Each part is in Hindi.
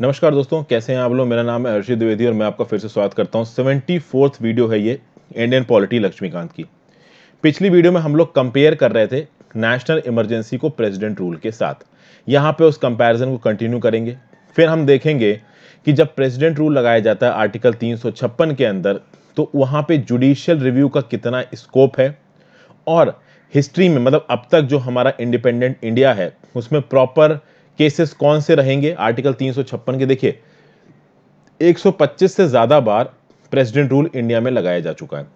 नमस्कार दोस्तों कैसे हैं आप लोग मेरा नाम है अर्षि द्विवेदी और मैं आपका फिर से स्वागत करता हूं सेवेंटी फोर्थ वीडियो है ये इंडियन पॉलिटी लक्ष्मीकांत की पिछली वीडियो में हम लोग कंपेयर कर रहे थे नेशनल इमरजेंसी को प्रेसिडेंट रूल के साथ यहाँ पे उस कंपैरिजन को कंटिन्यू करेंगे फिर हम देखेंगे कि जब प्रेसिडेंट रूल लगाया जाता है आर्टिकल तीन के अंदर तो वहाँ पर जुडिशियल रिव्यू का कितना स्कोप है और हिस्ट्री में मतलब अब तक जो हमारा इंडिपेंडेंट इंडिया है उसमें प्रॉपर केसेस कौन से रहेंगे आर्टिकल तीन के देखिए 125 से ज़्यादा बार प्रेसिडेंट रूल इंडिया में लगाया जा चुका है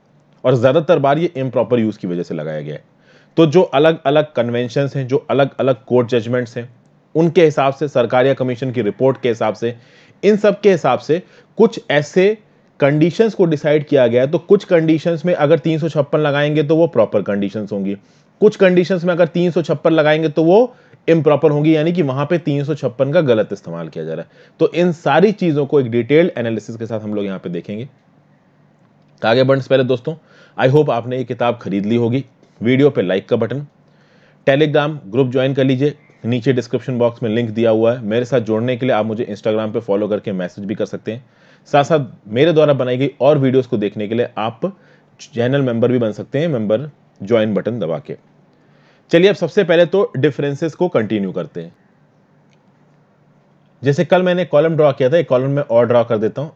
और ज़्यादातर बार ये इम्प्रॉपर यूज़ की वजह से लगाया गया है तो जो अलग अलग कन्वेंशन हैं जो अलग अलग कोर्ट जजमेंट्स हैं उनके हिसाब से सरकार या कमीशन की रिपोर्ट के हिसाब से इन सब के हिसाब से कुछ ऐसे कंडीशंस को डिसाइड किया गया है तो कुछ कंडीशंस में अगर तीन लगाएंगे तो वो प्रॉपर कंडीशंस होंगी कुछ कंडीशंस में अगर तीन लगाएंगे तो वो इम्प्रॉपर होंगी यानी कि वहां पे तीन का गलत इस्तेमाल किया जा रहा है तो इन सारी चीज़ों को एक डिटेल्ड एनालिसिस के साथ हम लोग यहाँ पे देखेंगे तो आगे बढ़ने से पहले दोस्तों आई होप आपने ये किताब खरीद ली होगी वीडियो पे लाइक का बटन टेलीग्राम ग्रुप ज्वाइन कर लीजिए नीचे डिस्क्रिप्शन बॉक्स में लिंक दिया हुआ है मेरे साथ जोड़ने के लिए आप मुझे इंस्टाग्राम पे फॉलो करके मैसेज भी कर सकते हैं साथ साथ मेरे द्वारा बनाई गई और वीडियोस को देखने के लिए आप चैनल मेंबर भी बन सकते हैं मेंबर ज्वाइन बटन दबा के चलिए अब सबसे पहले तो डिफरेंसेस को कंटिन्यू करते हैं जैसे कल मैंने कॉलम ड्रॉ किया था एक कॉलम में और ड्रॉ कर देता हूं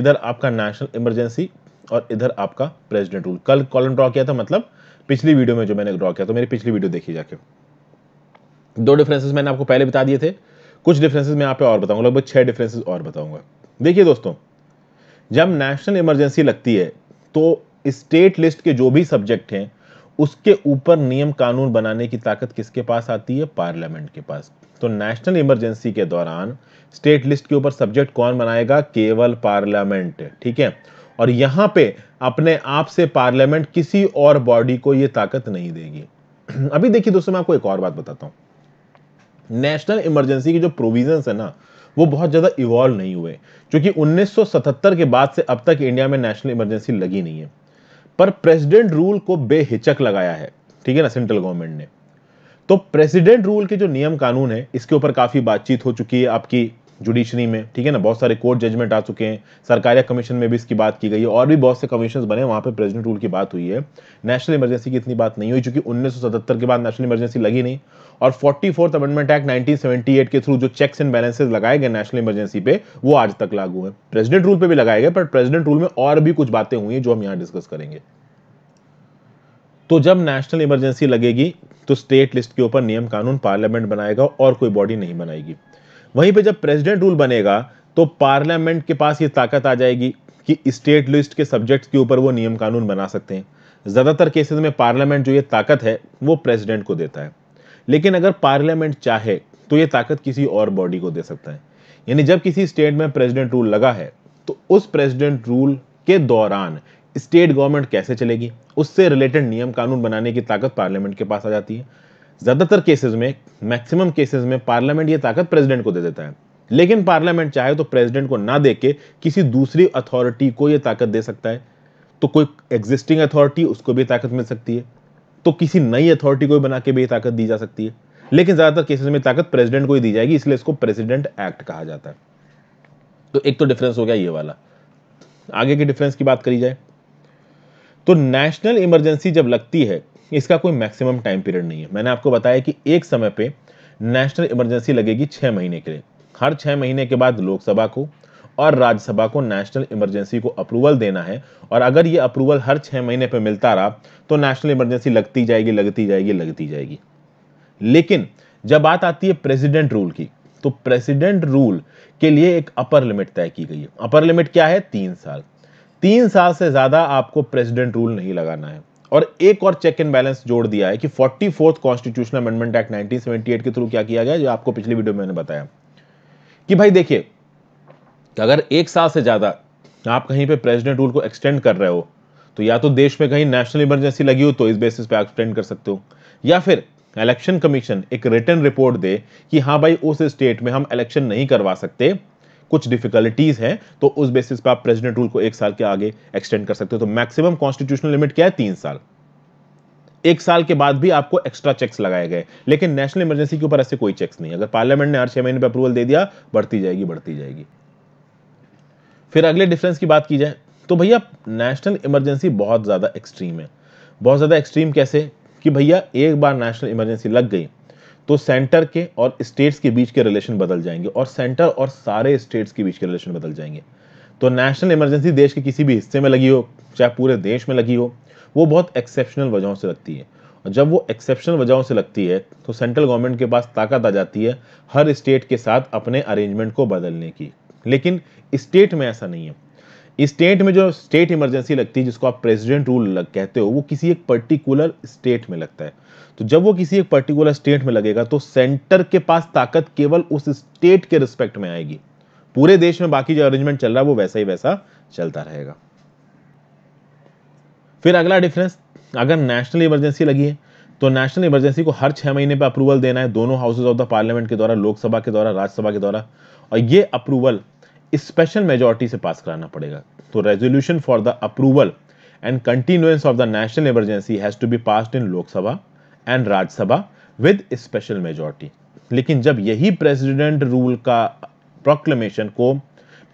इधर आपका नेशनल इमरजेंसी और इधर आपका प्रेसिडेंट रूल कल कॉलम ड्रॉ किया था मतलब पिछली वीडियो में जो मैंने ड्रॉ किया था मेरी पिछली वीडियो देखी जाके दो डिफरेंसेस मैंने आपको पहले बता दिए थे कुछ डिफरेंसेस मैं यहाँ पे और बताऊंगा लगभग छह डिफरेंसेस और बताऊंगा देखिए दोस्तों जब नेशनल इमरजेंसी लगती है तो स्टेट लिस्ट के जो भी सब्जेक्ट हैं उसके ऊपर नियम कानून बनाने की ताकत किसके पास आती है पार्लियामेंट के पास तो नेशनल इमरजेंसी के दौरान स्टेट लिस्ट के ऊपर सब्जेक्ट कौन बनाएगा केवल पार्लियामेंट ठीक है और यहां पे अपने आप से पार्लियामेंट किसी और बॉडी को यह ताकत नहीं देगी अभी देखिए दोस्तों मैं आपको एक और बात बताता हूं नेशनल इमरजेंसी की जो प्रोविजन है ना वो बहुत ज़्यादा इवॉल्व नहीं हुए क्योंकि 1977 के बाद से अब तक इंडिया में नेशनल इमरजेंसी लगी नहीं है पर प्रेसिडेंट रूल को बेहिचक लगाया है ठीक है ना सेंट्रल गवर्नमेंट ने तो प्रेसिडेंट रूल के जो नियम कानून है इसके ऊपर काफी बातचीत हो चुकी है आपकी जुडिशरी में ठीक है ना बहुत सारे कोर्ट जजमेंट आ चुके हैं सरकारी कमीशन में भी इसकी बात की गई है और भी बहुत से कमीशन बने वहाँ पर प्रेजिडेंट रूल की बात हुई है नेशनल इमरजेंसी की इतनी बात नहीं हुई चूंकि उन्नीस के बाद नेशनल इमरजेंसी लगी नहीं और फोर्टी अमेंडमेंट एक्ट नाइनटीन के थ्रू जो चेक्स एंड बैलेंसेज लगाए गए नेशनल इमरजेंसी पे वो आज तक लागू है प्रेजिडेंट रूल पर भी लगाए गए पर प्रेजिडेंट रूल में और भी कुछ बातें हुई जो हम यहाँ डिस्कस करेंगे तो जब नेशनल इमरजेंसी लगेगी तो स्टेट लिस्ट के ऊपर नियम कानून पार्लियामेंट बनाएगा और कोई बॉडी नहीं बनाएगी वहीं पे जब प्रेसिडेंट रूल बनेगा तो पार्लियामेंट के पास ये ताकत आ जाएगी कि स्टेट लिस्ट के सब्जेक्ट्स के ऊपर वो नियम कानून बना सकते हैं ज़्यादातर केसेस में पार्लियामेंट जो ये ताकत है वो प्रेसिडेंट को देता है लेकिन अगर पार्लियामेंट चाहे तो ये ताकत किसी और बॉडी को दे सकता है यानी जब किसी स्टेट में प्रेसिडेंट रूल लगा है तो उस प्रेसिडेंट रूल के दौरान स्टेट गवर्नमेंट कैसे चलेगी उससे रिलेटेड नियम कानून बनाने की ताकत पार्लियामेंट के पास आ जाती है ज्यादातर केसेस में मैक्सिमम केसेस में पार्लियामेंट ये ताकत प्रेसिडेंट को दे देता है लेकिन पार्लियामेंट चाहे तो प्रेसिडेंट को ना दे के किसी दूसरी अथॉरिटी को ये ताकत दे सकता है तो कोई एग्जिस्टिंग अथॉरिटी उसको भी ताकत मिल सकती है तो किसी नई अथॉरिटी को भी बना के भी ताकत दी जा सकती है लेकिन ज्यादातर केसेस में ताकत प्रेसिडेंट को ही दी जाएगी इसलिए इसको प्रेसिडेंट एक्ट कहा जाता है तो एक तो डिफरेंस हो गया ये वाला आगे के डिफरेंस की बात करी जाए तो नेशनल इमरजेंसी जब लगती है इसका कोई मैक्सिमम टाइम पीरियड नहीं है मैंने आपको बताया कि एक समय पे नेशनल इमरजेंसी लगेगी छः महीने के लिए हर छः महीने के बाद लोकसभा को और राज्यसभा को नेशनल इमरजेंसी को अप्रूवल देना है और अगर ये अप्रूवल हर छः महीने पर मिलता रहा तो नेशनल इमरजेंसी लगती जाएगी लगती जाएगी लगती जाएगी लेकिन जब बात आती है प्रेसिडेंट रूल की तो प्रेसिडेंट रूल के लिए एक अपर लिमिट तय की गई है अपर लिमिट क्या है तीन साल तीन साल से ज़्यादा आपको प्रेसिडेंट रूल नहीं लगाना है और एक और चेक एंड बैलेंस जोड़ दिया है कि forty fourth constitutional amendment act 1978 के थ्रू क्या किया गया जो आपको पिछली वीडियो में मैंने बताया कि भाई देखिए अगर एक साल से ज़्यादा आप कहीं पे प्रेसिडेंट रूल को एक्सटेंड कर रहे हो तो या तो देश में कहीं नेशनल इमरजेंसी लगी हो तो इस बेसिस पे आप एक्सटेंड कर सकते हो या फिर इलेक्शन कमीशन एक रिटर्न रिपोर्ट दे कि हाँ भाई उस स्टेट में हम इलेक्शन नहीं करवा सकते कुछ डिफिकल्टीज हैं तो उस बेसिस पर आप प्रेसिडेंट रूल को एक साल के आगे एक्सटेंड कर सकते हो तो मैक्सिमम कॉन्स्टिट्यूशनल लिमिट क्या है तीन साल एक साल के बाद भी आपको एक्स्ट्रा चेक्स लगाए गए लेकिन नेशनल इमरजेंसी के ऊपर ऐसे कोई चेक्स नहीं अगर पार्लियामेंट ने हर छह महीने पर अप्रूवल दे दिया बढ़ती जाएगी बढ़ती जाएगी फिर अगले डिफरेंस की बात की जाए तो भैया नेशनल इमरजेंसी बहुत ज़्यादा एक्सट्रीम है बहुत ज़्यादा एक्सट्रीम कैसे कि भैया एक बार नेशनल इमरजेंसी लग गई तो सेंटर के और स्टेट्स के बीच के रिलेशन बदल जाएंगे और सेंटर और सारे स्टेट्स के बीच के रिलेशन बदल जाएंगे तो नेशनल इमरजेंसी देश के किसी भी हिस्से में लगी हो चाहे पूरे देश में लगी हो वो बहुत एक्सेप्शनल वजहों से लगती है और जब वो एक्सेप्शनल वजहों से लगती है तो सेंट्रल गवर्नमेंट के पास ताकत आ जाती है हर स्टेट के साथ अपने अरेंजमेंट को बदलने की लेकिन स्टेट में ऐसा नहीं है स्टेट में जो स्टेट इमरजेंसी लगती है जिसको आप प्रेसिडेंट रूल लग कहते हो वो किसी एक पर्टिकुलर स्टेट में लगता है तो जब वो किसी एक पर्टिकुलर स्टेट में लगेगा तो सेंटर के पास ताकत केवल उस स्टेट के रिस्पेक्ट में आएगी पूरे देश में बाकी जो अरेंजमेंट चल रहा है वो वैसा ही वैसा चलता रहेगा फिर अगला डिफरेंस अगर नेशनल इमरजेंसी लगी है तो नेशनल इमरजेंसी को हर छह महीने पर अप्रूवल देना है दोनों हाउसेज ऑफ द पार्लियामेंट के द्वारा लोकसभा के द्वारा राज्यसभा के द्वारा और ये अप्रूवल स्पेशल मेजोरिटी से पास कराना पड़ेगा तो resolution for the approval and continuance of the national emergency has to be pass in Lok Sabha and Rajya Sabha with special majority लेकिन जब यही प्रेसिडेंट रूल का प्रोक्लेमेशन को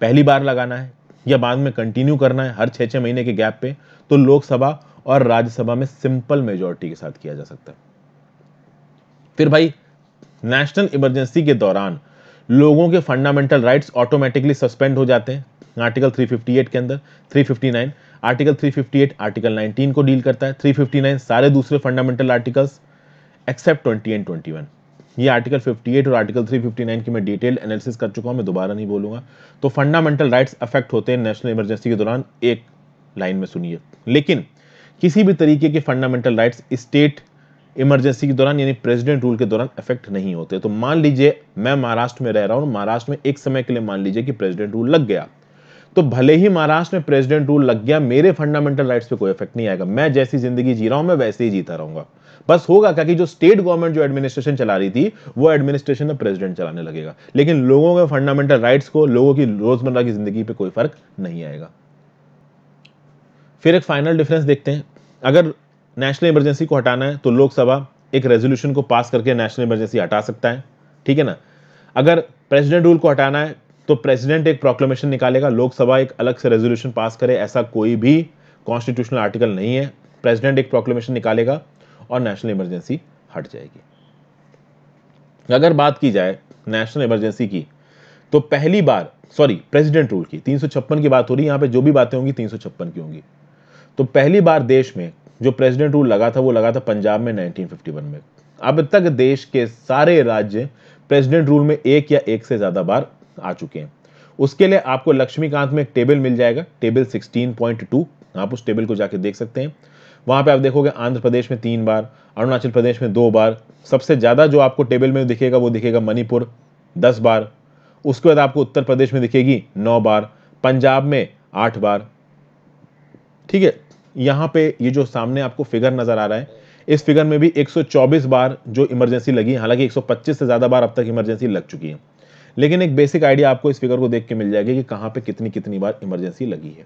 पहली बार लगाना है या बाद में कंटिन्यू करना है हर छः छः महीने के गैप पे तो लोकसभा और राज्यसभा में सिंपल मेजोरिटी के साथ किया जा सकता है फिर भाई नेशनल इमरजेंसी के दौरान लोगों के फंडामेंटल राइट्स ऑटोमेटिकली सस्पेंड हो जाते हैं आर्टिकल 358 के अंदर 359 आर्टिकल 358 आर्टिकल 19 को डील करता है 359 सारे दूसरे फंडामेंटल आर्टिकल्स एक्सेप्ट 20 एंड 21 ये आर्टिकल 58 और आर्टिकल 359 की मैं डिटेल एनालिसिस कर चुका हूं मैं दोबारा नहीं बोलूंगा तो फंडामेंटल राइट्स अफेक्ट होते हैं नेशनल इमरजेंसी के दौरान एक लाइन में सुनिए लेकिन किसी भी तरीके के फंडामेंटल राइट्स स्टेट इमरजेंसी के दौरान यानी प्रेसिडेंट रूल के दौरान इफेक्ट नहीं होते तो मान लीजिए मैं महाराष्ट्र में रह रहा हूं महाराष्ट्र में एक समय के लिए मान लीजिए कि प्रेसिडेंट रूल लग गया तो भले ही महाराष्ट्र में प्रेसिडेंट रूल लग गया मेरे फंडामेंटल राइट्स पे कोई इफेक्ट नहीं आएगा मैं जैसी जिंदगी जी रहा हूं मैं वैसे ही जीता रहूंगा बस होगा क्या कि जो स्टेट गवर्नमेंट जो एडमिनिस्ट्रेशन चला रही थी वो एडमिनिस्ट्रेशन में प्रेसिडेंट चलाने लगेगा लेकिन लोगों के फंडामेंटल राइट्स को लोगों की रोजमर्रा की जिंदगी पर कोई फर्क नहीं आएगा फिर एक फाइनल डिफरेंस देखते हैं अगर नेशनल इमरजेंसी को हटाना है तो लोकसभा एक रेजोल्यूशन को पास करके नेशनल इमरजेंसी हटा सकता है ठीक है ना अगर प्रेसिडेंट रूल को हटाना है तो प्रेसिडेंट एक प्रोक्लेमेशन निकालेगा लोकसभा एक अलग से रेजोल्यूशन पास करे ऐसा कोई भी कॉन्स्टिट्यूशनल आर्टिकल नहीं है प्रेसिडेंट एक प्रोक्लेमेशन निकालेगा और नेशनल इमरजेंसी हट जाएगी अगर बात की जाए नेशनल इमरजेंसी की तो पहली बार सॉरी प्रेसिडेंट रूल की तीन की बात हो रही है यहां पर जो भी बातें होंगी तीन की होंगी तो पहली बार देश में जो प्रेसिडेंट रूल लगा था वो लगा था पंजाब में 1951 में अब तक देश के सारे राज्य प्रेसिडेंट रूल में एक या एक से ज़्यादा बार आ चुके हैं उसके लिए आपको लक्ष्मीकांत में एक टेबल मिल जाएगा टेबल 16.2 आप उस टेबल को जाके देख सकते हैं वहां पे आप देखोगे आंध्र प्रदेश में तीन बार अरुणाचल प्रदेश में दो बार सबसे ज़्यादा जो आपको टेबल में दिखेगा वो दिखेगा मणिपुर दस बार उसके बाद आपको उत्तर प्रदेश में दिखेगी नौ बार पंजाब में आठ बार ठीक है यहाँ पे ये जो सामने आपको फिगर नज़र आ रहा है इस फिगर में भी 124 बार जो इमरजेंसी लगी हालांकि 125 से ज़्यादा बार अब तक इमरजेंसी लग चुकी है लेकिन एक बेसिक आइडिया आपको इस फिगर को देख के मिल जाएगी कि कहाँ पे कितनी कितनी बार इमरजेंसी लगी है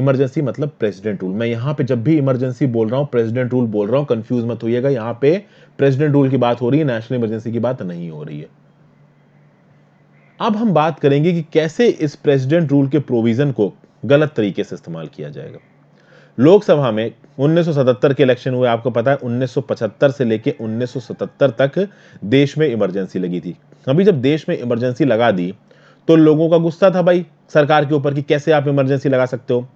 इमरजेंसी मतलब प्रेसिडेंट रूल मैं यहाँ पे जब भी इमरजेंसी बोल रहा हूँ प्रेसिडेंट रूल बोल रहा हूँ कंफ्यूज मत होइएगा यहाँ पे प्रेसिडेंट रूल की बात हो रही है नेशनल इमरजेंसी की बात नहीं हो रही है अब हम बात करेंगे कि कैसे इस प्रेसिडेंट रूल के प्रोविजन को गलत तरीके से इस्तेमाल किया जाएगा लोकसभा में 1977 के इलेक्शन हुए आपको पता है 1975 से लेके 1977 तक देश में इमरजेंसी लगी थी अभी जब देश में इमरजेंसी लगा दी तो लोगों का गुस्सा था भाई सरकार के ऊपर कि कैसे आप इमरजेंसी लगा सकते हो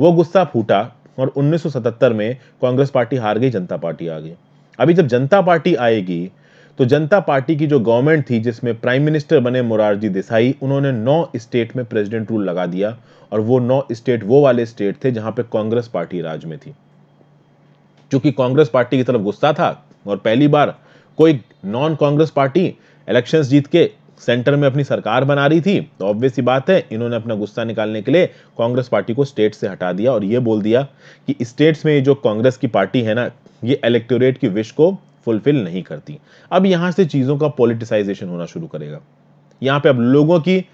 वो गुस्सा फूटा और 1977 में कांग्रेस पार्टी हार गई जनता पार्टी आ गई अभी जब जनता पार्टी आएगी तो जनता पार्टी की जो गवर्नमेंट थी जिसमें प्राइम मिनिस्टर बने मुरारजी देसाई उन्होंने नौ स्टेट में प्रेसिडेंट रूल लगा दिया और वो नौ स्टेट वो वाले स्टेट थे जहां पे कांग्रेस पार्टी राज में थी क्योंकि कांग्रेस पार्टी की तरफ गुस्सा था और पहली बार कोई नॉन कांग्रेस पार्टी इलेक्शंस जीत के सेंटर में अपनी सरकार बना रही थी तो ऑब्वियस ही बात है इन्होंने अपना गुस्सा निकालने के लिए कांग्रेस पार्टी को स्टेट से हटा दिया और ये बोल दिया कि स्टेट्स में जो कांग्रेस की पार्टी है ना ये इलेक्टोरेट की विश को फुलफिल नहीं करती अब यहां से चीजों का पॉलिटिसाइजेशन होना शुरू करेगा यहां पे अब लोगों की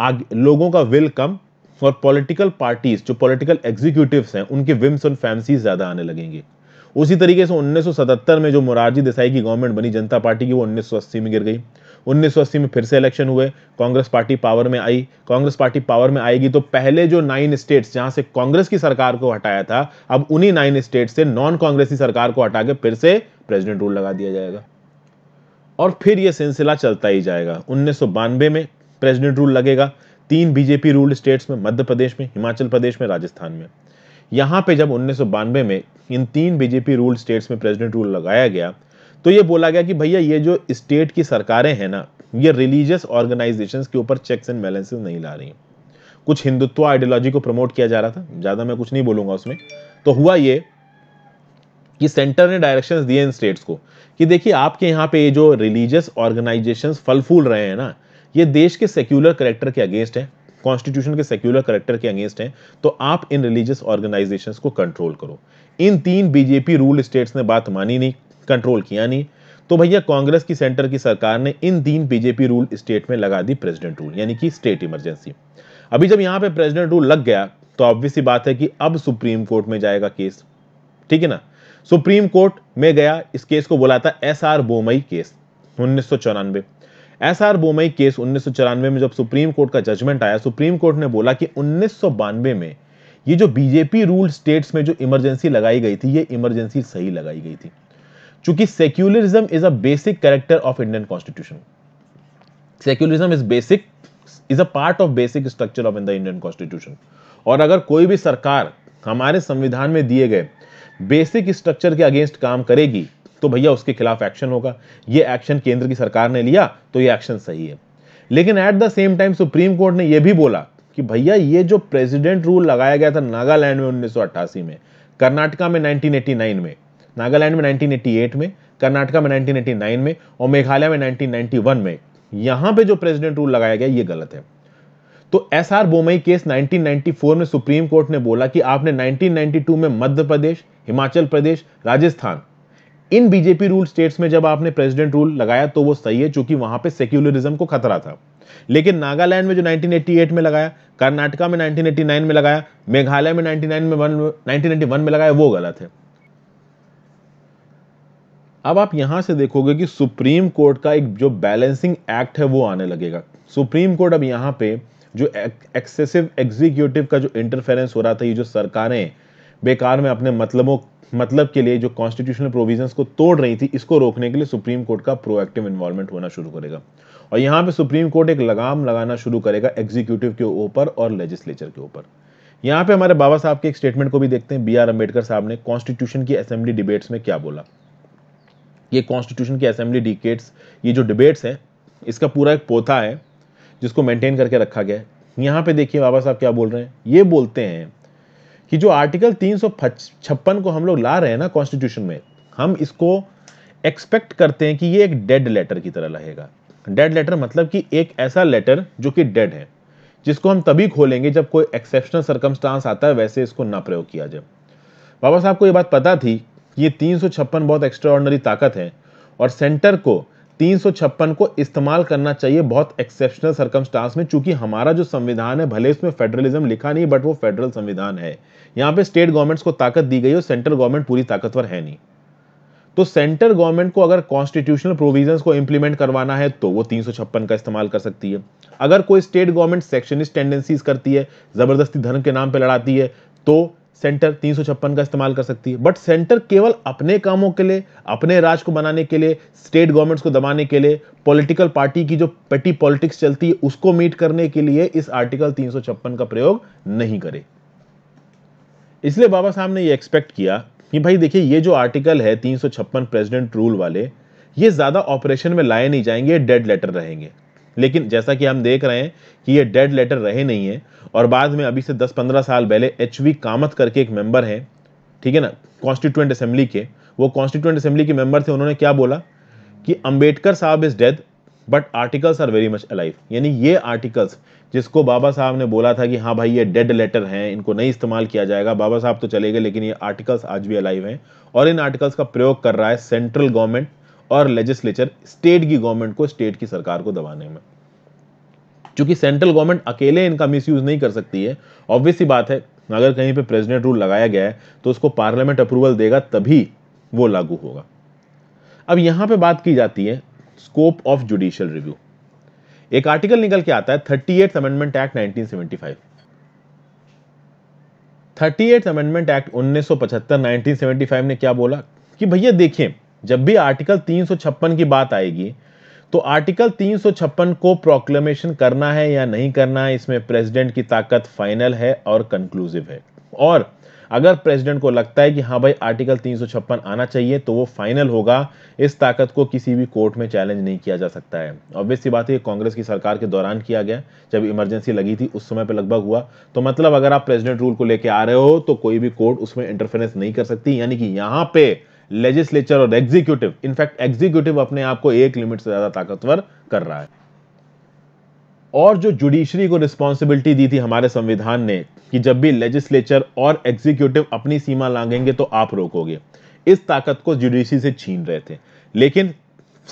आग, लोगों का विल कम और पॉलिटिकल पार्टीज जो पॉलिटिकल एग्जीक्यूटिव हैं उनके विम्स और फैंसीज ज्यादा आने लगेंगे उसी तरीके से 1977 में जो मोरारजी देसाई की गवर्नमेंट बनी जनता पार्टी की वो 1980 में गिर गई 1980 में फिर से इलेक्शन हुए कांग्रेस पार्टी पावर में आई कांग्रेस पार्टी पावर में आएगी तो पहले जो नाइन स्टेट्स जहां से कांग्रेस की सरकार को हटाया था अब उन्हीं नाइन स्टेट से नॉन कांग्रेसी सरकार को हटा के फिर से प्रेसिडेंट रूल लगा दिया जाएगा और फिर यह सिलसिला चलता ही जाएगा उन्नीस में प्रेजिडेंट रूल लगेगा तीन बीजेपी रूल्ड स्टेट्स में मध्य प्रदेश में हिमाचल प्रदेश में राजस्थान में यहां पे जब उन्नीस में इन तीन बीजेपी रूल्ड स्टेट्स में प्रेसिडेंट रूल लगाया गया तो ये बोला गया कि भैया ये जो स्टेट की सरकारें हैं ना ये रिलीजियस ऑर्गेनाइजेशंस के ऊपर चेक्स एंड बैलेंसेस नहीं ला रही कुछ हिंदुत्व आइडियोलॉजी को प्रमोट किया जा रहा था ज़्यादा मैं कुछ नहीं बोलूंगा उसमें तो हुआ ये कि सेंटर ने डायरेक्शंस दिए इन स्टेट्स को कि देखिए आपके यहाँ पे जो रिलीजियस ऑर्गेनाइजेशन फल फूल रहे हैं ना ये देश के सेक्युलर करेक्टर के अगेंस्ट है कॉन्स्टिट्यूशन के सेक्युलर करेक्टर के अगेंस्ट हैं तो आप इन रिलीजियस ऑर्गेनाइजेशन को कंट्रोल करो इन तीन बीजेपी रूल स्टेट्स ने बात मानी नहीं कंट्रोल किया यानी तो भैया कांग्रेस की सेंटर की सरकार ने इन दिन बीजेपी रूल स्टेट में लगा दी प्रेसिडेंट रूल यानी कि स्टेट इमरजेंसी अभी जब यहां पे प्रेसिडेंट रूल लग गया तो ऑब्वियस सी बात है कि अब सुप्रीम कोर्ट में जाएगा केस ठीक है ना सुप्रीम कोर्ट में गया इस केस को बोला था एस आर बोमई केस उन्नीस एस बोमई केस उन्नीस में जब सुप्रीम कोर्ट का जजमेंट आया सुप्रीम कोर्ट ने बोला कि उन्नीस में ये जो बीजेपी रूल स्टेट्स में जो इमरजेंसी लगाई गई थी ये इमरजेंसी सही लगाई गई थी चूंकि secularism is a basic character of Indian constitution secularism is basic is a part of basic structure of in the Indian constitution और अगर कोई भी सरकार हमारे संविधान में दिए गए बेसिक स्ट्रक्चर के अगेंस्ट काम करेगी तो भैया उसके खिलाफ एक्शन होगा यह एक्शन केंद्र की सरकार ने लिया तो यह एक्शन सही है लेकिन at the same time supreme court ने यह भी बोला कि भैया ये जो प्रेसिडेंट रूल लगाया गया था नागालैंड में 1988 में कर्नाटका में 1989 में नागालैंड में 1988 में कर्नाटका में 1989 में और मेघालय में 1991 में यहां पे जो प्रेसिडेंट रूल लगाया गया ये गलत है तो एस आर बोमई केस 1994 में सुप्रीम कोर्ट ने बोला कि आपने 1992 में मध्य प्रदेश हिमाचल प्रदेश राजस्थान इन बीजेपी रूल स्टेट्स में जब आपने प्रेसिडेंट रूल लगाया तो वो सही है चूंकि वहां पे सेक्युलरिज्म को खतरा था लेकिन नागालैंड में जो 1988 में लगाया कर्नाटका में 1989 में लगाया मेघालय में 99 में 1991 में लगाया वो गलत है अब आप यहां से देखोगे कि सुप्रीम कोर्ट का एक जो बैलेंसिंग एक्ट है वो आने लगेगा सुप्रीम कोर्ट अब यहां पे जो एक्सेसिव एग्जीक्यूटिव का जो इंटरफेरेंस हो रहा था ये जो सरकारें बेकार में अपने मतलबों मतलब के लिए जो कॉन्स्टिट्यूशनल प्रोविजंस को तोड़ रही थी इसको रोकने के लिए सुप्रीम कोर्ट का प्रोएक्टिव इन्वॉल्वमेंट होना शुरू करेगा और यहाँ पे सुप्रीम कोर्ट एक लगाम लगाना शुरू करेगा एग्जीक्यूटिव के ऊपर और लेजिस्लेचर के ऊपर यहाँ पे हमारे बाबा साहब के एक स्टेटमेंट को भी देखते हैं बी आर अम्बेडकर साहब ने कॉन्स्टिट्यूशन की असेंबली डिबेट्स में क्या बोला ये कॉन्स्टिट्यूशन की असेंबली डिकेट्स ये जो डिबेट्स हैं इसका पूरा एक पोथा है जिसको मेंटेन करके रखा गया है यहाँ पे देखिए बाबा साहब क्या बोल रहे हैं ये बोलते हैं कि जो आर्टिकल तीन को हम लोग ला रहे हैं ना कॉन्स्टिट्यूशन में हम इसको एक्सपेक्ट करते हैं कि ये एक डेड लेटर की तरह लगेगा डेड लेटर मतलब कि एक ऐसा लेटर जो कि डेड है जिसको हम तभी खोलेंगे जब कोई एक्सेप्शनल सर्कमस्टांस आता है वैसे इसको ना प्रयोग किया जाए बाबा साहब को ये बात पता थी ये तीन बहुत एक्स्ट्राऑर्डनरी ताकत है और सेंटर को तीन को इस्तेमाल करना चाहिए बहुत एक्सेप्शनल सर्कमस्टांस में चूंकि हमारा जो संविधान है भले इसमें फेडरलिज्म लिखा नहीं बट वो फेडरल संविधान है यहाँ पे स्टेट गवर्नमेंट्स को ताकत दी गई और सेंट्रल गवर्नमेंट पूरी ताकतवर है नहीं तो सेंट्रल गवर्नमेंट को अगर कॉन्स्टिट्यूशनल प्रोविजन को इंप्लीमेंट करवाना है तो वो तीन का इस्तेमाल कर सकती है अगर कोई स्टेट गवर्नमेंट सेक्शनिस्ट टेंडेंसीज करती है जबरदस्ती धर्म के नाम पर लड़ाती है तो सेंटर तीन का इस्तेमाल कर सकती है बट सेंटर केवल अपने कामों के लिए अपने राज को बनाने के लिए स्टेट गवर्नमेंट्स को दबाने के लिए पॉलिटिकल पार्टी की जो पेटी पॉलिटिक्स चलती है उसको मीट करने के लिए इस आर्टिकल तीन का प्रयोग नहीं करे इसलिए बाबा साहब ने ये एक्सपेक्ट किया कि भाई देखिए ये जो आर्टिकल है तीन प्रेसिडेंट रूल वाले ये ज्यादा ऑपरेशन में लाए नहीं जाएंगे डेड लेटर रहेंगे लेकिन जैसा कि हम देख रहे हैं कि ये डेड लेटर रहे नहीं है और बाद में अभी से 10-15 साल पहले एच वी कामत करके एक मेंबर हैं ठीक है ना कॉन्स्टिट्यूंट असेंबली के वो कॉन्स्टिट्यूंट असेंबली के मेंबर थे उन्होंने क्या बोला कि Ambedkar sahab is dead but articles are very much alive यानी ये आर्टिकल्स जिसको बाबा साहब ने बोला था कि हाँ भाई ये डेड लेटर हैं इनको नहीं इस्तेमाल किया जाएगा बाबा साहब तो चले गए लेकिन ये आर्टिकल्स आज भी अलाइव हैं और इन आर्टिकल्स का प्रयोग कर रहा है सेंट्रल गवर्नमेंट और लेजिस्लेचर स्टेट की गवर्नमेंट को स्टेट की सरकार को दबाने में क्योंकि सेंट्रल गवर्नमेंट अकेले इनका मिस नहीं कर सकती है ऑब्वियस ही बात है अगर कहीं पे प्रेसिडेंट रूल लगाया गया है तो उसको पार्लियामेंट अप्रूवल देगा तभी वो लागू होगा अब यहां पे बात की जाती है स्कोप ऑफ जुडिशियल रिव्यू एक आर्टिकल निकल के आता है thirty eight amendment act 1975 thirty eight amendment act 1975 1975 ने क्या बोला कि भैया देखिए जब भी आर्टिकल 356 की बात आएगी तो आर्टिकल 356 को प्रोक्लेमेशन करना है या नहीं करना है इसमें प्रेसिडेंट की ताकत फाइनल है और कंक्लूसिव है और अगर प्रेसिडेंट को लगता है कि हाँ भाई आर्टिकल 356 आना चाहिए तो वो फाइनल होगा इस ताकत को किसी भी कोर्ट में चैलेंज नहीं किया जा सकता है ऑब्वियस सी बात है कांग्रेस की सरकार के दौरान किया गया जब इमरजेंसी लगी थी उस समय पर लगभग हुआ तो मतलब अगर आप प्रेसिडेंट रूल को लेकर आ रहे हो तो कोई भी कोर्ट उसमें इंटरफेरेंस नहीं कर सकती यानी कि यहां पर लेजिस्लेचर और एग्जीक्यूटिव इनफैक्ट एग्जीक्यूटिव अपने आप को एक लिमिट से ज्यादा ताकतवर कर रहा है और जो जुडिशरी को रिस्पॉन्सिबिलिटी दी थी हमारे संविधान ने कि जब भी लेजिस्लेचर और एग्जीक्यूटिव अपनी सीमा लांगेंगे तो आप रोकोगे इस ताकत को जुडिशरी से छीन रहे थे लेकिन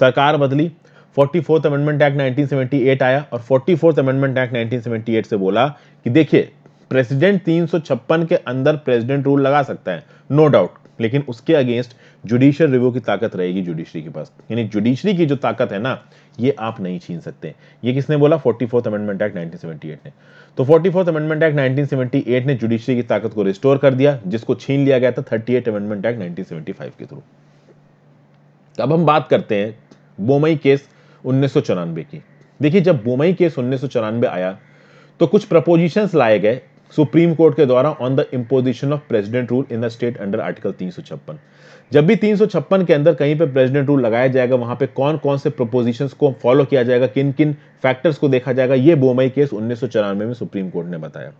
सरकार बदली फोर्टी फोर्थ अमेंडमेंट एक्ट 1978 आया और फोर्टी फोर्थ अमेंडमेंट एक्ट 1978 से बोला कि देखिए प्रेसिडेंट तीन के अंदर प्रेसिडेंट रूल लगा सकता है नो no डाउट लेकिन उसके अगेंस्ट जुडिशियल रिव्यू की ताकत रहेगी जुडिशरी के पास यानी जुडिशरी की जो ताकत है ना ये आप नहीं छीन सकते ये किसने बोला forty fourth amendment act nineteen seventy eight ने तो forty fourth amendment act nineteen seventy eight ने जुडिशरी की ताकत को रिस्टोर कर दिया जिसको छीन लिया गया था thirty eight amendment act nineteen seventy five के थ्रू तो अब हम बात करते हैं बोमई केस उन्नीस सौ चौरानवे की देखिए जब बोमई केस उन्नीस सौ चौरानवे आया तो कुछ प्रपोजिशंस लाए गए सुप्रीम कोर्ट के द्वारा on the imposition of president rule in the state under article तीन जब भी तीन के अंदर कहीं पे प्रेसिडेंट रूल लगाया जाएगा वहां पे कौन कौन से प्रोपोजिशंस को फॉलो किया जाएगा किन किन फैक्टर्स को देखा जाएगा ये बोमई केस उन्नीस में सुप्रीम कोर्ट ने बताया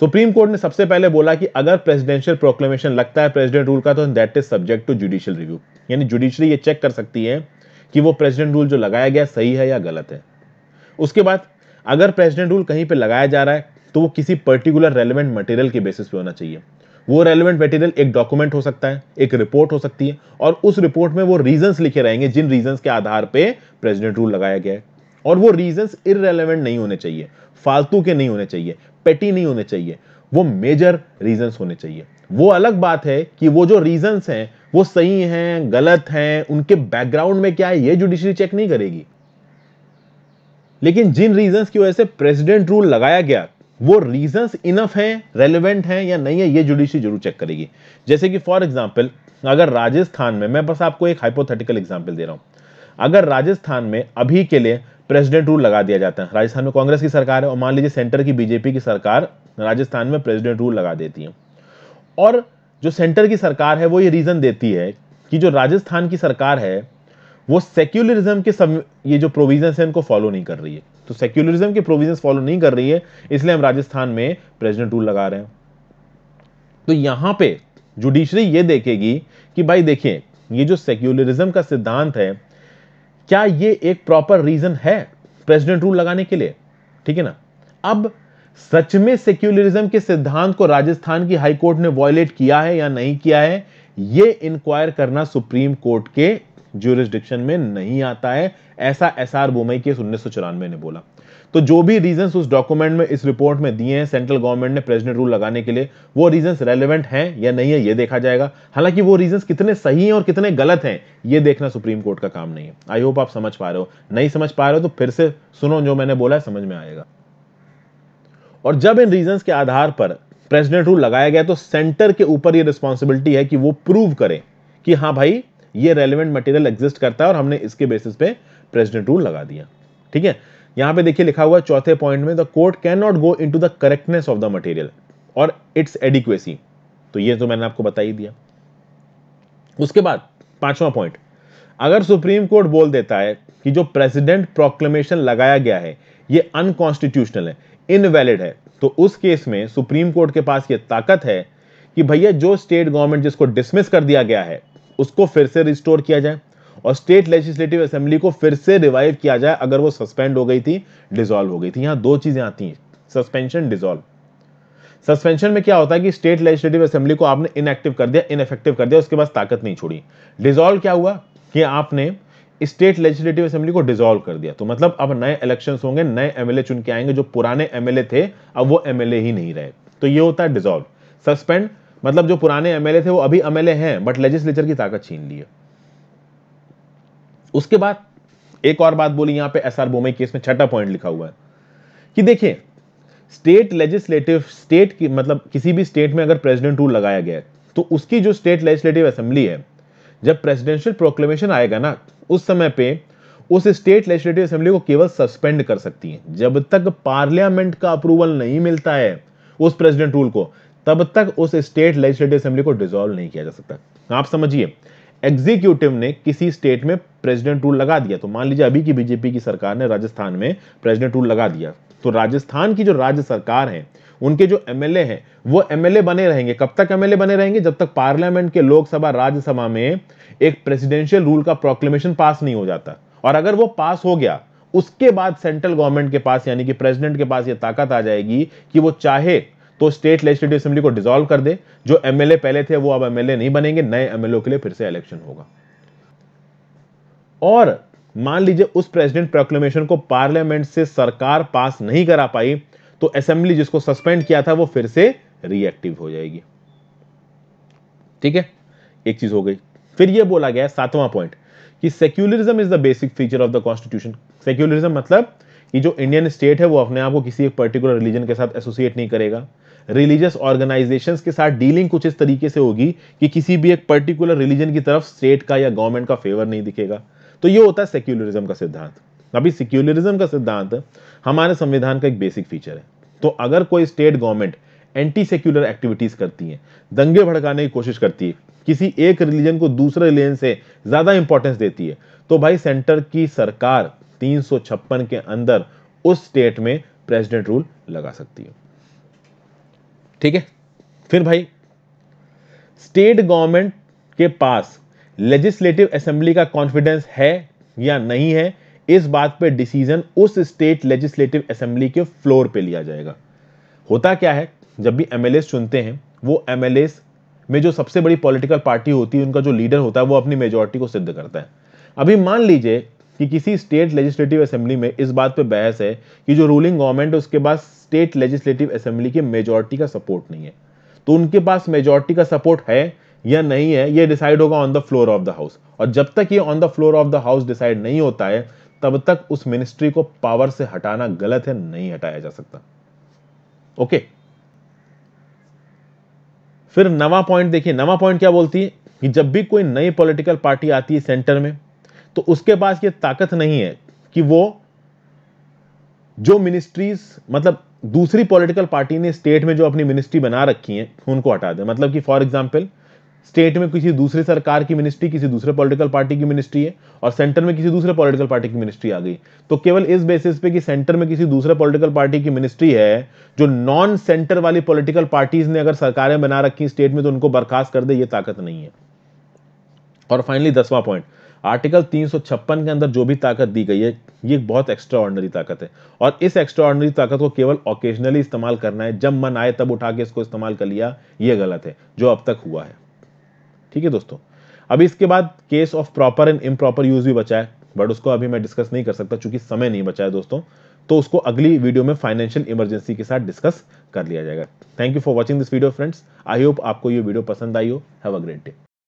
सुप्रीम कोर्ट ने सबसे पहले बोला कि अगर प्रेसिडेंशियल प्रोक्लेमेशन लगता है प्रेसिडेंट रूल का तो that is subject to judicial review यानी जुडिशरी ये चेक कर सकती है कि वो प्रेसिडेंट रूल जो लगाया गया सही है या गलत है उसके बाद अगर प्रेसिडेंट रूल कहीं पर लगाया जा रहा है तो वो किसी पर्टिकुलर रेलिवेंट मटेरियल के बेसिस पे होना चाहिए वो रेलिवेंट मटेरियल एक डॉक्यूमेंट हो सकता है एक रिपोर्ट हो सकती है और उस रिपोर्ट में वो रीजंस लिखे रहेंगे जिन रीजंस के आधार पे प्रेसिडेंट रूल लगाया गया है और वो रीजंस इरेलीवेंट नहीं होने चाहिए फालतू के नहीं होने चाहिए पेटी नहीं होने चाहिए वो मेजर रीजंस होने चाहिए वो अलग बात है कि वो जो रीजंस हैं वो सही हैं गलत हैं उनके बैकग्राउंड में क्या है ये जुडिशरी चेक नहीं करेगी लेकिन जिन रीजंस की वजह से प्रेसिडेंट रूल लगाया गया वो रीजंस इनफ हैं रेलिवेंट हैं या नहीं है ये जुडिशरी जरूर चेक करेगी जैसे कि फॉर एग्जाम्पल अगर राजस्थान में मैं बस आपको एक हाइपोथेटिकल एग्जाम्पल दे रहा हूँ अगर राजस्थान में अभी के लिए प्रेसिडेंट रूल लगा दिया जाता है राजस्थान में कांग्रेस की सरकार है और मान लीजिए सेंटर की बीजेपी की सरकार राजस्थान में प्रेसिडेंट रूल लगा देती है और जो सेंटर की सरकार है वो ये रीज़न देती है कि जो राजस्थान की सरकार है वो सेक्युलरिज्म के सब ये जो प्रोविजन है इनको फॉलो नहीं कर रही है तो सेक्युलरिज्म के प्रोविजन फॉलो नहीं कर रही है इसलिए हम राजस्थान में प्रेजिडेंट रूल लगा रहे हैं तो यहां पे जुडिशरी ये देखेगी कि भाई देखिए ये जो सेक्युलरिज्म का सिद्धांत है क्या ये एक प्रॉपर रीजन है प्रेसिडेंट रूल लगाने के लिए ठीक है ना अब सच में सेक्युलरिज्म के सिद्धांत को राजस्थान की हाई कोर्ट ने वॉयलेट किया है या नहीं किया है ये इंक्वायर करना सुप्रीम कोर्ट के ज्यूरिस्डिक्शन में नहीं आता है ऐसा एस आर बोमई केस उन्नीस सौ चौरानवे ने बोला तो जो भी रीजंस उस डॉक्यूमेंट में इस रिपोर्ट में दिए हैं सेंट्रल गवर्नमेंट ने प्रेजिडेंट रूल लगाने के लिए वो रीजंस रेलिवेंट हैं या नहीं है ये देखा जाएगा हालांकि वो रीजंस कितने सही हैं और कितने गलत हैं ये देखना सुप्रीम कोर्ट का काम नहीं है आई होप आप समझ पा रहे हो नहीं समझ पा रहे हो तो फिर से सुनो जो मैंने बोला है समझ में आएगा और जब इन रीजंस के आधार पर प्रेसिडेंट रूल लगाया गया तो सेंटर के ऊपर ये रिस्पॉन्सिबिलिटी है कि वो प्रूव करें कि हाँ भाई ये रेलिवेंट मटेरियल एग्जिस्ट करता है और हमने इसके बेसिस पे प्रेजिडेंट रूल लगा दिया ठीक है यहां पे देखिए लिखा हुआ चौथे पॉइंट में the court can not go in the correctness of the material और इट्स एडिक्वेसी तो ये तो मैंने आपको बता ही दिया उसके बाद पांचवा पॉइंट अगर सुप्रीम कोर्ट बोल देता है कि जो प्रेसिडेंट प्रोक्लेमेशन लगाया गया है ये अनकॉन्स्टिट्यूशनल है इनवैलिड है तो उस केस में सुप्रीम कोर्ट के पास ये ताकत है कि भैया जो स्टेट गवर्नमेंट जिसको डिसमिस कर दिया गया है उसको फिर से रिस्टोर किया जाए और स्टेट लेजिस्लेटिव असेंबली को फिर से रिवाइव किया जाए अगर वो सस्पेंड हो गई थी डिजोल्व हो गई थी यहां दो चीजें आती हैं सस्पेंशन डिजोल्व सस्पेंशन में क्या होता है कि स्टेट लेजिस्लेटिव असेंबली को आपने इनएक्टिव कर दिया इनफेक्टिव कर दिया उसके बाद ताकत नहीं छोड़ी डिजोल्व क्या हुआ कि आपने स्टेट लेजिस्लेटिव असेंबली को डिजोल्व कर दिया तो मतलब अब नए इलेक्शन होंगे नए एमएलए चुन के आएंगे जो पुराने एमएलए थे अब वो एमएलए ही नहीं रहे तो ये होता है डिजोल्व सस्पेंड मतलब जो पुराने एमएलए थे वो अभी एमएलए हैं बट लेजिस्लेचर की ताकत छीन ली है उसके बाद एक और बात बोली यहां पे एस आर बोमे केस में छठा पॉइंट लिखा हुआ है कि देखिए स्टेट लेजिस्लेटिव स्टेट की मतलब किसी भी स्टेट में अगर प्रेसिडेंट रूल लगाया गया तो उसकी जो स्टेट लेजिस्लेटिव असेंबली है जब प्रेसिडेंशियल प्रोक्लेमेशन आएगा ना उस समय पे उस स्टेट लेजिस्लेटिव असेंबली को केवल सस्पेंड कर सकती है जब तक पार्लियामेंट का अप्रूवल नहीं मिलता है उस प्रेसिडेंट रूल को तब तक उस स्टेट लेजिस्लेटिव असेंबली को डिसॉल्व नहीं किया जा सकता आप समझिए एग्जीक्यूटिव ने किसी स्टेट में प्रेसिडेंट रूल लगा दिया तो मान लीजिए अभी की बीजेपी की सरकार ने राजस्थान में प्रेसिडेंट रूल लगा दिया तो राजस्थान की जो राज्य सरकार है उनके जो एमएलए हैं वो एमएलए बने रहेंगे कब तक एमएलए बने रहेंगे जब तक पार्लियामेंट के लोकसभा राज्यसभा में एक प्रेसिडेंशियल रूल का प्रोक्लेमेशन पास नहीं हो जाता और अगर वो पास हो गया उसके बाद सेंट्रल गवर्नमेंट के पास यानी कि प्रेसिडेंट के पास ये ताकत आ जाएगी कि वो चाहे तो स्टेट लेजिस्लेटिव असेंबली को डिसॉल्व कर दे जो एमएलए पहले थे वो अब एमएलए नहीं बनेंगे नए एमएलओ के लिए फिर से इलेक्शन होगा और मान लीजिए उस प्रेसिडेंट प्रोक्लेमेशन को पार्लियामेंट से सरकार पास नहीं करा पाई तो असेंबली जिसको सस्पेंड किया था वो फिर से रिएक्टिव हो जाएगी ठीक है एक चीज हो गई फिर ये बोला गया सातवां पॉइंट कि secularism is the basic feature of the constitution secularism मतलब कि जो इंडियन स्टेट है वो अपने आप को किसी एक पर्टिकुलर रिलीजन के साथ एसोसिएट नहीं करेगा रिलीजियस ऑर्गेनाइजेशन के साथ डीलिंग कुछ इस तरीके से होगी कि किसी भी एक पर्टिकुलर रिलीजन की तरफ स्टेट का या गवर्नमेंट का फेवर नहीं दिखेगा तो ये होता है सेक्युलरिज्म का सिद्धांत अभी सेक्युलरिज्म का सिद्धांत हमारे संविधान का एक बेसिक फीचर है तो अगर कोई state government anti secular activities करती है दंगे भड़काने की कोशिश करती है किसी एक रिलीजन को दूसरे रिलीजन से ज्यादा इंपॉर्टेंस देती है तो भाई सेंटर की सरकार तीन के अंदर उस स्टेट में प्रेसिडेंट रूल लगा सकती है ठीक है फिर भाई स्टेट गवर्नमेंट के पास लेजिस्लेटिव असेंबली का कॉन्फिडेंस है या नहीं है इस बात पे डिसीजन उस स्टेट लेजिस्लेटिव असेंबली के फ्लोर पे लिया जाएगा होता क्या है जब भी एम चुनते हैं वो एम में जो सबसे बड़ी पॉलिटिकल पार्टी होती है उनका जो लीडर होता है वो अपनी मेजोरिटी को सिद्ध करता है अभी मान लीजिए कि किसी स्टेट लेजिस्लेटिव असेंबली में इस बात पे बहस है कि जो रूलिंग गवर्नमेंट है उसके पास स्टेट लेजिस्लेटिव असेंबली की मेजोरिटी का सपोर्ट नहीं है तो उनके पास मेजोरिटी का सपोर्ट है या नहीं है ये डिसाइड होगा on the floor of the house और जब तक ये on the floor of the house decide नहीं होता है तब तक उस मिनिस्ट्री को पावर से हटाना गलत है नहीं हटाया जा सकता ओके फिर नवा पॉइंट देखिए नवा पॉइंट क्या बोलती है कि जब भी कोई नई पॉलिटिकल पार्टी आती है सेंटर में तो उसके पास ये ताकत नहीं है कि वो जो मिनिस्ट्रीज मतलब दूसरी पॉलिटिकल पार्टी ने स्टेट में जो अपनी मिनिस्ट्री बना रखी है उनको हटा दे मतलब कि फॉर एग्जाम्पल स्टेट में किसी दूसरी सरकार की मिनिस्ट्री किसी दूसरे पॉलिटिकल पार्टी की मिनिस्ट्री है और सेंटर में किसी दूसरे पॉलिटिकल पार्टी की मिनिस्ट्री आ गई तो केवल इस बेसिस पे कि सेंटर में किसी दूसरे पॉलिटिकल पार्टी की मिनिस्ट्री है जो नॉन सेंटर वाली पॉलिटिकल पार्टीज ने अगर सरकारें बना रखी स्टेट में तो उनको बर्खास्त कर दे ये ताकत नहीं है और फाइनली दसवां पॉइंट आर्टिकल तीन के अंदर जो भी ताकत दी गई है ये बहुत एक्स्ट्रा ऑर्डनरी ताकत है और इस एक्स्ट्रा ऑर्डनरी ताकत को केवल ओकेजनली इस्तेमाल करना है जब मन आए तब उठा के इसको इस्तेमाल कर लिया ये गलत है जो अब तक हुआ है ठीक है दोस्तों अभी इसके बाद case of proper and improper use भी बचा है बट उसको अभी मैं डिस्कस नहीं कर सकता चूंकि समय नहीं बचा है दोस्तों तो उसको अगली वीडियो में फाइनेंशियल इमरजेंसी के साथ डिस्कस कर लिया जाएगा thank you for watching this video friends I hope आपको ये वीडियो पसंद आई हो हैव अ ग्रेट डे